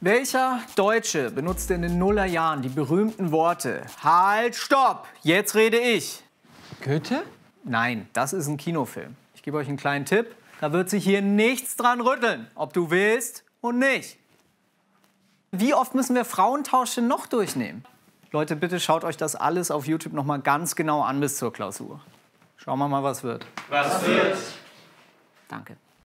Welcher Deutsche benutzte in den Nullerjahren die berühmten Worte Halt, stopp, jetzt rede ich? Goethe? Nein, das ist ein Kinofilm. Ich gebe euch einen kleinen Tipp. Da wird sich hier nichts dran rütteln, ob du willst und nicht. Wie oft müssen wir Frauentausche noch durchnehmen? Leute, bitte schaut euch das alles auf YouTube noch mal ganz genau an bis zur Klausur. Schauen wir mal, was wird. Was wird? Danke.